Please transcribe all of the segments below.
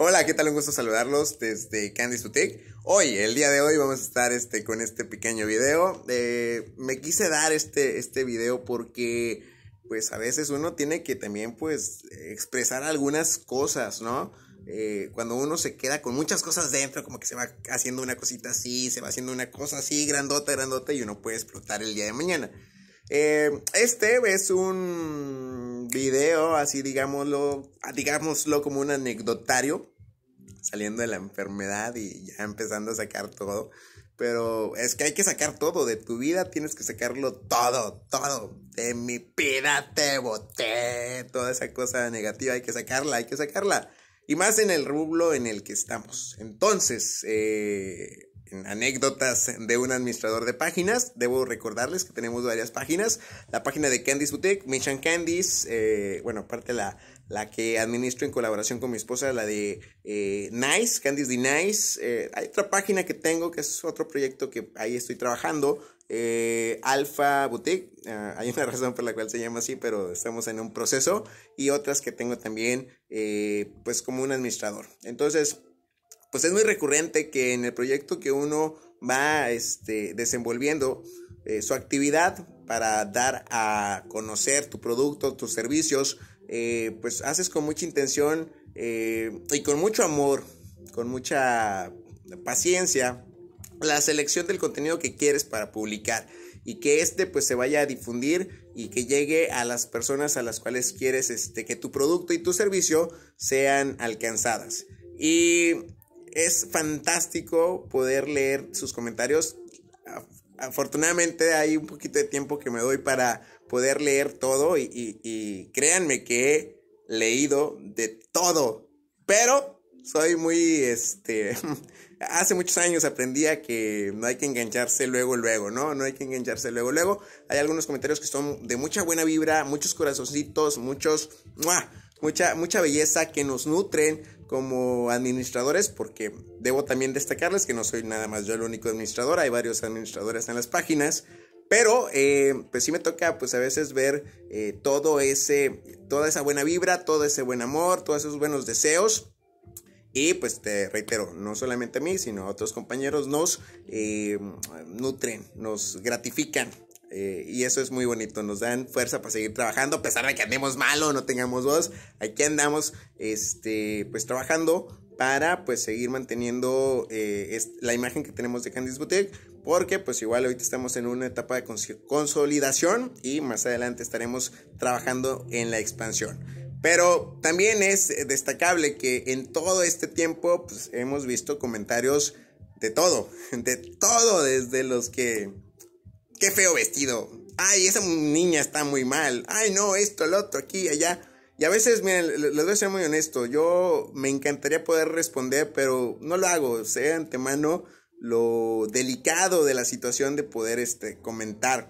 Hola, ¿qué tal? Un gusto saludarlos desde Candy Boutique. Hoy, el día de hoy, vamos a estar este, con este pequeño video. Eh, me quise dar este, este video porque, pues, a veces uno tiene que también, pues, expresar algunas cosas, ¿no? Eh, cuando uno se queda con muchas cosas dentro, como que se va haciendo una cosita así, se va haciendo una cosa así, grandota, grandota, y uno puede explotar el día de mañana. Eh, este es un video, así digámoslo, digámoslo como un anecdotario, saliendo de la enfermedad y ya empezando a sacar todo. Pero es que hay que sacar todo de tu vida, tienes que sacarlo todo, todo. De mi vida te boté, toda esa cosa negativa hay que sacarla, hay que sacarla. Y más en el rublo en el que estamos. Entonces, eh, anécdotas de un administrador de páginas. Debo recordarles que tenemos varias páginas. La página de Candice Boutique, Mission Candice, eh, bueno, aparte la, la que administro en colaboración con mi esposa, la de eh, Nice, Candice de Nice. Eh, hay otra página que tengo, que es otro proyecto que ahí estoy trabajando, Alfa Alpha Boutique. Ah, hay una razón por la cual se llama así, pero estamos en un proceso. Y otras que tengo también, pues como un administrador. Entonces, pues es muy recurrente que en el proyecto que uno va este, desenvolviendo eh, su actividad para dar a conocer tu producto, tus servicios, eh, pues haces con mucha intención eh, y con mucho amor, con mucha paciencia, la selección del contenido que quieres para publicar y que este pues se vaya a difundir y que llegue a las personas a las cuales quieres este, que tu producto y tu servicio sean alcanzadas. Y es fantástico poder leer sus comentarios. Afortunadamente hay un poquito de tiempo que me doy para poder leer todo y, créanme que he leído de todo. Pero soy muy, este, hace muchos años aprendí que no hay que engancharse luego, luego, ¿no? No hay que engancharse luego, luego. Hay algunos comentarios que son de mucha buena vibra, muchos corazoncitos, muchos, mucha, mucha belleza que nos nutren, como administradores, porque debo también destacarles que no soy nada más yo el único administrador, hay varios administradores en las páginas, pero eh, pues sí me toca pues a veces ver eh, todo ese, toda esa buena vibra, todo ese buen amor, todos esos buenos deseos. Y pues te reitero, no solamente a mí, sino a otros compañeros nos eh, nutren, nos gratifican eh, y eso es muy bonito, nos dan fuerza para seguir trabajando, a pesar de que andemos mal o no tengamos voz, aquí andamos este, pues trabajando para pues seguir manteniendo eh, la imagen que tenemos de Candice Boutique, porque pues igual ahorita estamos en una etapa de consolidación y más adelante estaremos trabajando en la expansión. Pero también es eh, destacable que en todo este tiempo pues, hemos visto comentarios de todo, de todo, desde los que qué feo vestido. Ay, esa niña está muy mal. Ay, no, esto, el otro, aquí, allá. Y a veces, miren, les voy a ser muy honesto. Yo me encantaría poder responder, pero no lo hago. Sé antemano lo delicado de la situación de poder este, comentar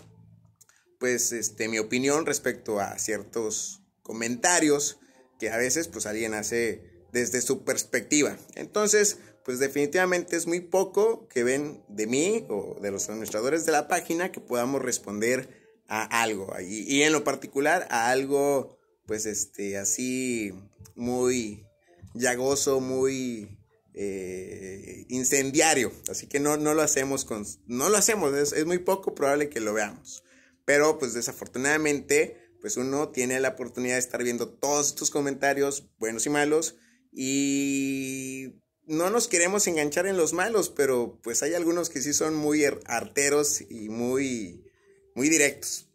pues este mi opinión respecto a ciertos comentarios que a veces pues alguien hace desde su perspectiva. Entonces, pues definitivamente es muy poco que ven de mí o de los administradores de la página que podamos responder a algo. Y, y en lo particular a algo, pues este, así muy llagoso, muy eh, incendiario. Así que no, no, lo hacemos, con, no lo hacemos, es, es muy poco probable que lo veamos. Pero pues desafortunadamente, pues uno tiene la oportunidad de estar viendo todos estos comentarios, buenos y malos. Y no nos queremos enganchar en los malos, pero pues hay algunos que sí son muy er, arteros y muy, muy directos.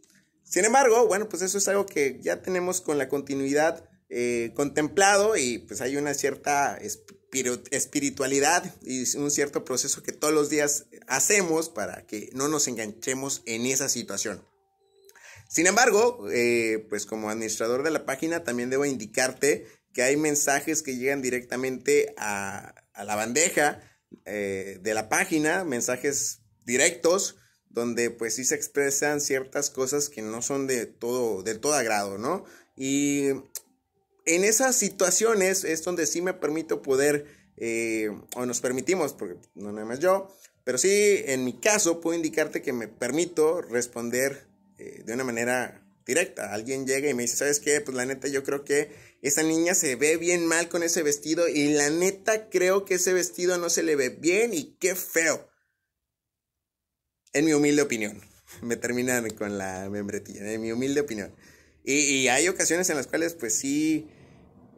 Sin embargo, bueno, pues eso es algo que ya tenemos con la continuidad eh, contemplado y pues hay una cierta espiritualidad y un cierto proceso que todos los días hacemos para que no nos enganchemos en esa situación. Sin embargo, eh, pues como administrador de la página también debo indicarte que hay mensajes que llegan directamente a, a la bandeja eh, de la página, mensajes directos, donde pues sí se expresan ciertas cosas que no son de todo, de todo agrado, ¿no? Y en esas situaciones es donde sí me permito poder, eh, o nos permitimos, porque no nada más yo, pero sí en mi caso puedo indicarte que me permito responder eh, de una manera directa. Alguien llega y me dice, ¿sabes qué? Pues la neta yo creo que esa niña se ve bien mal con ese vestido y la neta creo que ese vestido no se le ve bien y qué feo. En mi humilde opinión. Me terminan con la membretilla, en mi humilde opinión. Y, hay ocasiones en las cuales pues sí,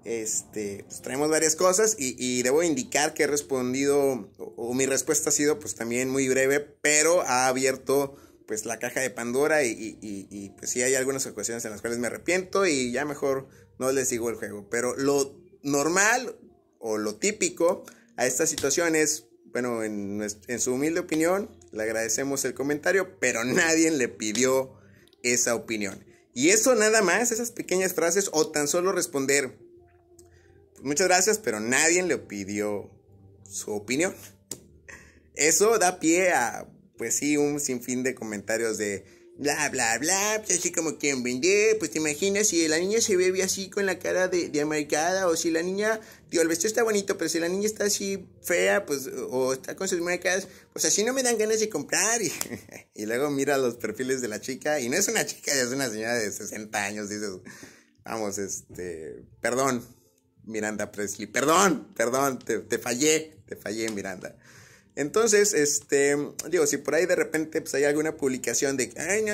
este, pues, traemos varias cosas y, debo indicar que he respondido, o, mi respuesta ha sido pues también muy breve, pero ha abierto pues la caja de Pandora y, y, pues sí hay algunas ocasiones en las cuales me arrepiento y ya mejor no le sigo el juego. Pero lo normal o lo típico a estas situaciones, bueno, en, en su humilde opinión, le agradecemos el comentario, pero nadie le pidió esa opinión. Y eso nada más, esas pequeñas frases o tan solo responder, muchas gracias, pero nadie le pidió su opinión. Eso da pie a, pues sí, un sinfín de comentarios de bla, bla, bla, pues así como quien vender, pues te imaginas si la niña se bebe así con la cara de, de o si la niña, digo, el vestido está bonito, pero si la niña está así fea, pues, o está con sus marcas, pues así no me dan ganas de comprar, y, luego mira los perfiles de la chica, y no es una chica, es una señora de 60 años, dices, vamos, este, perdón, Miranda Presley, perdón, perdón, te, te fallé, te fallé, Miranda. Entonces, este, digo, si por ahí de repente pues, hay alguna publicación de, ay, no,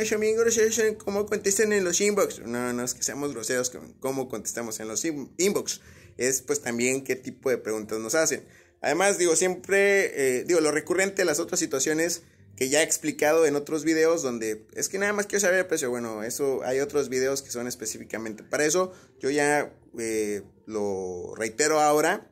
¿cómo contestan en los inbox? No, no es que seamos groseros con cómo contestamos en los inbox. Es pues también qué tipo de preguntas nos hacen. Además, digo, siempre, eh, digo, lo recurrente a las otras situaciones que ya he explicado en otros videos donde es que nada más quiero saber el precio. Bueno, eso hay otros videos que son específicamente para eso. Yo ya eh, lo reitero ahora.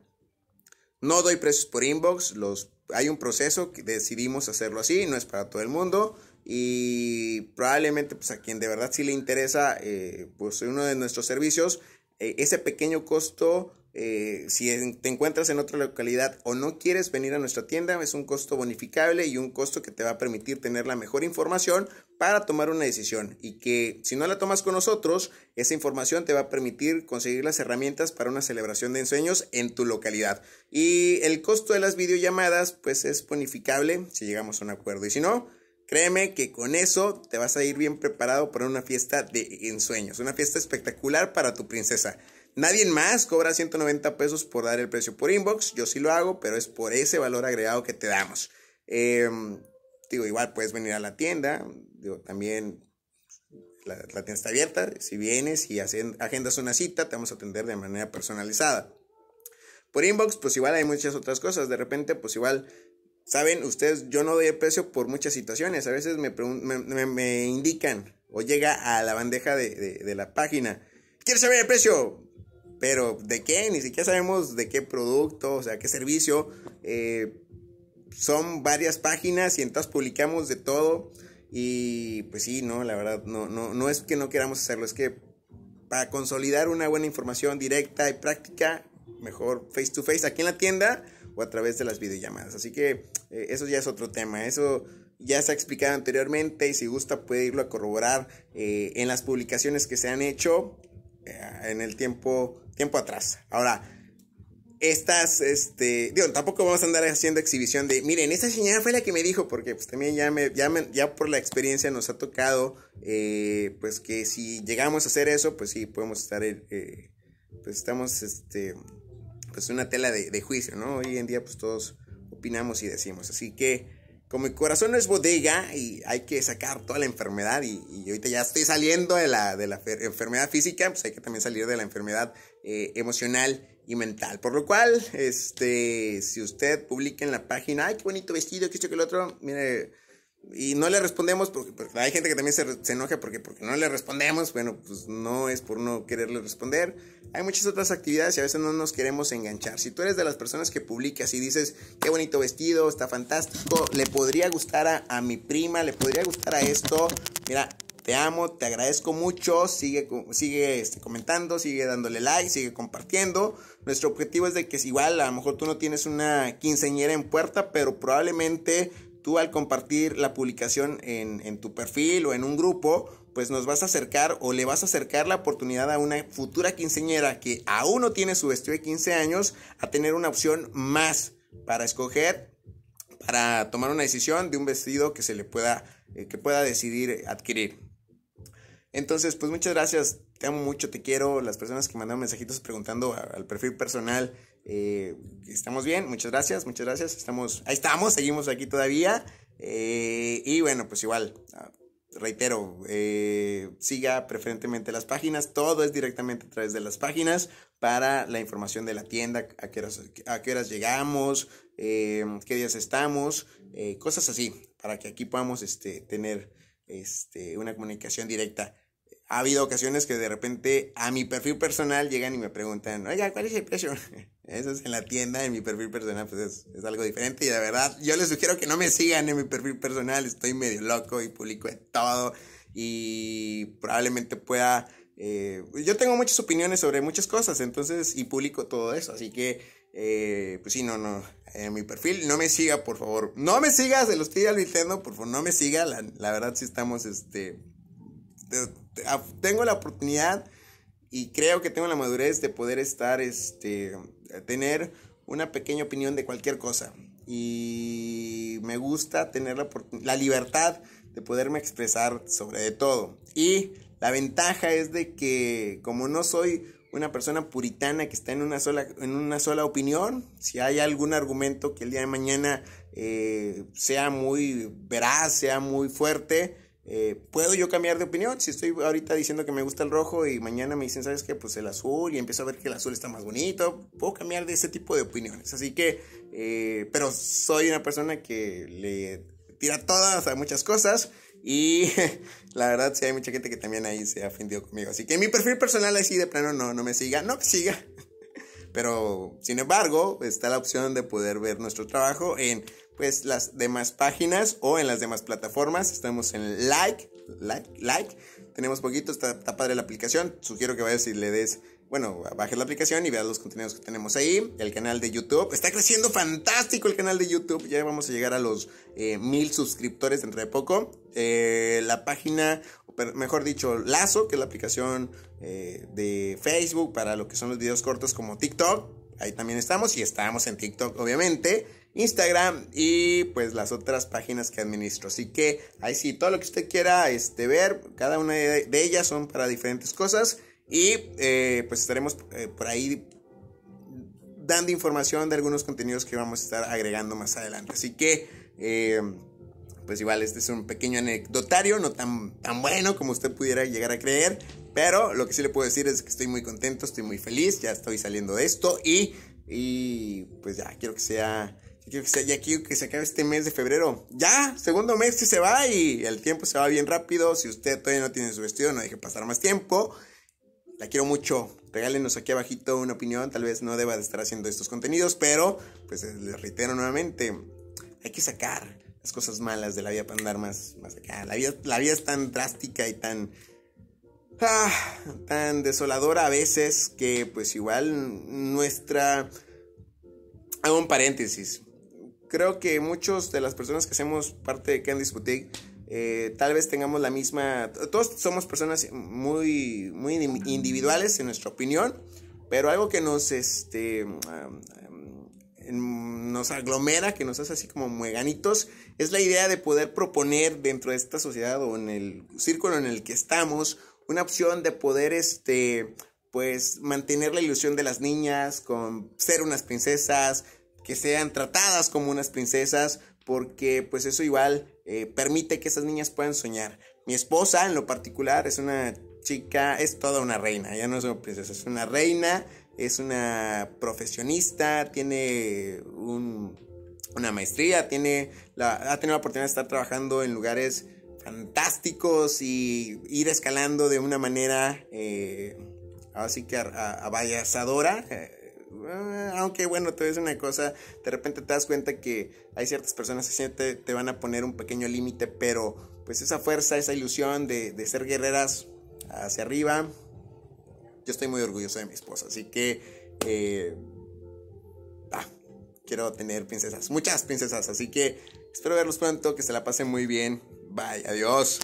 No doy precios por inbox, los hay un proceso que decidimos hacerlo así, no es para todo el mundo y probablemente pues a quien de verdad sí le interesa eh, pues uno de nuestros servicios, eh, ese pequeño costo eh, si te encuentras en otra localidad o no quieres venir a nuestra tienda, es un costo bonificable y un costo que te va a permitir tener la mejor información para tomar una decisión y que si no la tomas con nosotros, esa información te va a permitir conseguir las herramientas para una celebración de ensueños en tu localidad. Y el costo de las videollamadas pues es bonificable si llegamos a un acuerdo y si no, Créeme que con eso te vas a ir bien preparado para una fiesta de ensueños, una fiesta espectacular para tu princesa. Nadie más cobra 190 pesos por dar el precio por inbox. Yo sí lo hago, pero es por ese valor agregado que te damos. Em, digo, igual puedes venir a la tienda. Digo, también la, tienda está abierta. Si vienes y hacen, agendas una cita, te vamos a atender de manera personalizada. Por inbox, pues igual hay muchas otras cosas. De repente, pues igual Saben, ustedes, yo no doy el precio por muchas situaciones. A veces me, indican o llega a la bandeja de, la página. ¿Quieres saber el precio? Pero de qué, ni siquiera sabemos de qué producto, o sea, qué servicio. Eh, son varias páginas y entonces publicamos de todo. Y pues sí, no, la verdad, no, no, no es que no queramos hacerlo, es que para consolidar una buena información directa y práctica, mejor face to face aquí en la tienda o a través de las videollamadas. Así que eh, eso ya es otro tema, eso ya se ha explicado anteriormente y si gusta puede irlo a corroborar eh, en las publicaciones que se han hecho eh, en el tiempo tiempo atrás. Ahora, estas, este, digo, tampoco vamos a andar haciendo exhibición de, miren, esta señora fue la que me dijo, porque pues también ya, me, ya, me, ya por la experiencia nos ha tocado, eh, pues que si llegamos a hacer eso, pues sí, podemos estar, eh, eh, pues estamos, este, pues una tela de, juicio, ¿no? Hoy en día pues todos opinamos y decimos, así que como mi corazón no es bodega y hay que sacar toda la enfermedad y, ahorita ya estoy saliendo de la, de la enfermedad física, pues hay que también salir de la enfermedad eh, emocional y mental. Por lo cual, este, si usted publica en la página, ay, qué bonito vestido, qué esto, que el otro, mire, y no le respondemos, porque, hay gente que también se, enoja porque, porque no le respondemos, bueno, pues no es por no quererle responder. Hay muchas otras actividades y a veces no nos queremos enganchar. Si tú eres de las personas que publicas y dices, qué bonito vestido, está fantástico, le podría gustar a mi prima, le podría gustar a esto, mira, te amo, te agradezco mucho, sigue, sigue este, comentando, sigue dándole like, sigue compartiendo. Nuestro objetivo es de que igual a lo mejor tú no tienes una quinceñera en puerta, pero probablemente tú al compartir la publicación en, tu perfil o en un grupo, pues nos vas a acercar o le vas a acercar la oportunidad a una futura quinceñera que aún no tiene su vestido de 15 años a tener una opción más para escoger, para tomar una decisión de un vestido que se le pueda, eh, que pueda decidir adquirir. Entonces, pues muchas gracias, te amo mucho, te quiero. Las personas que mandan mensajitos preguntando al perfil personal, eh, estamos bien, muchas gracias, muchas gracias. Estamos, ahí estamos, seguimos aquí todavía. Eh, y bueno, pues igual, ah, reitero, eh, siga preferentemente las páginas, todo es directamente a través de las páginas para la información de la tienda, a qué horas, a qué horas llegamos, qué días estamos, cosas así, para que aquí podamos este, tener este, una comunicación directa ha habido ocasiones que de repente a mi perfil personal llegan y me preguntan, oiga, ¿cuál es el precio? Eso es en la tienda, en mi perfil personal, pues es, algo diferente. Y la verdad, yo les sugiero que no me sigan en mi perfil personal. Estoy medio loco y publico de todo. Y probablemente pueda... Eh, yo tengo muchas opiniones sobre muchas cosas, entonces, y publico todo eso. Así que, eh, pues sí, no, no. En mi perfil, no me siga, por favor. No me sigas se los estoy al por favor, no me siga. La, la verdad, sí estamos, este tengo la oportunidad y creo que tengo la madurez de poder estar, este, tener una pequeña opinión de cualquier cosa. Y me gusta tener la, libertad de poderme expresar sobre de todo. Y la ventaja es de que como no soy una persona puritana que está en una sola, en una sola opinión, si hay algún argumento que el día de mañana eh, sea muy veraz, sea muy fuerte, eh, puedo yo cambiar de opinión. Si estoy ahorita diciendo que me gusta el rojo y mañana me dicen, ¿sabes qué? Pues el azul y empiezo a ver que el azul está más bonito, puedo cambiar de ese tipo de opiniones. Así que, eh, pero soy una persona que le tira todas a muchas cosas. Y la verdad, si hay mucha gente que también ahí se ha ofendido conmigo. Así que mi perfil personal, así de plano, no, no me siga, no que siga. Pero, sin embargo, está la opción de poder ver nuestro trabajo en pues las demás páginas o en las demás plataformas. Estamos en like, like, like. Tenemos poquito, está, padre la aplicación. Sugiero que vayas y le des bueno, bajes la aplicación y veas los contenidos que tenemos ahí. El canal de YouTube. Está creciendo fantástico el canal de YouTube. Ya vamos a llegar a los eh, mil suscriptores dentro de poco. Eh, la página, mejor dicho, Lazo, que es la aplicación eh, de Facebook para lo que son los videos cortos como TikTok. Ahí también estamos y estamos en TikTok, obviamente. Instagram y pues las otras páginas que administro. Así que ahí sí, todo lo que usted quiera este, ver, cada una de, ellas son para diferentes cosas y eh, pues estaremos eh, por ahí dando información de algunos contenidos que vamos a estar agregando más adelante. Así que... Eh, pues igual este es un pequeño anecdotario, no tan, tan bueno como usted pudiera llegar a creer, pero lo que sí le puedo decir es que estoy muy contento, estoy muy feliz, ya estoy saliendo de esto y, y pues ya quiero que sea y aquí que se acabe este mes de febrero. Ya, segundo mes que se va y el tiempo se va bien rápido. Si usted todavía no tiene su vestido, no deje pasar más tiempo. La quiero mucho. Regálenos aquí abajito una opinión. Tal vez no deba de estar haciendo estos contenidos, pero pues les reitero nuevamente. Hay que sacar las cosas malas de la vida para andar más, acá. La vida, la vida es tan drástica y tan... Ah, tan desoladora a veces que pues igual nuestra... Hago un paréntesis creo que muchos de las personas que hacemos parte de Candy's Boutique eh, tal vez tengamos la misma. Todos somos personas muy, muy individuales en nuestra opinión, pero algo que nos, este, nos aglomera, que nos hace así como mueganitos, es la idea de poder proponer dentro de esta sociedad o en el círculo en el que estamos una opción de poder, este, pues, mantener la ilusión de las niñas con ser unas princesas, que sean tratadas como unas princesas, porque pues eso igual eh, permite que esas niñas puedan soñar. Mi esposa en lo particular es una chica, es toda una reina, ya no es una princesa, es una reina, es una profesionista, tiene un, una maestría, tiene la, ha tenido la oportunidad de estar trabajando en lugares fantásticos y ir escalando de una manera eh, así que abayazadora. Eh, aunque bueno, te ves una cosa, de repente te das cuenta que hay ciertas personas que siempre te van a poner un pequeño límite, pero pues esa fuerza, esa ilusión de, ser guerreras hacia arriba, yo estoy muy orgulloso de mi esposa, así que eh, ah, quiero tener princesas, muchas princesas, así que espero verlos pronto, que se la pasen muy bien, bye, adiós.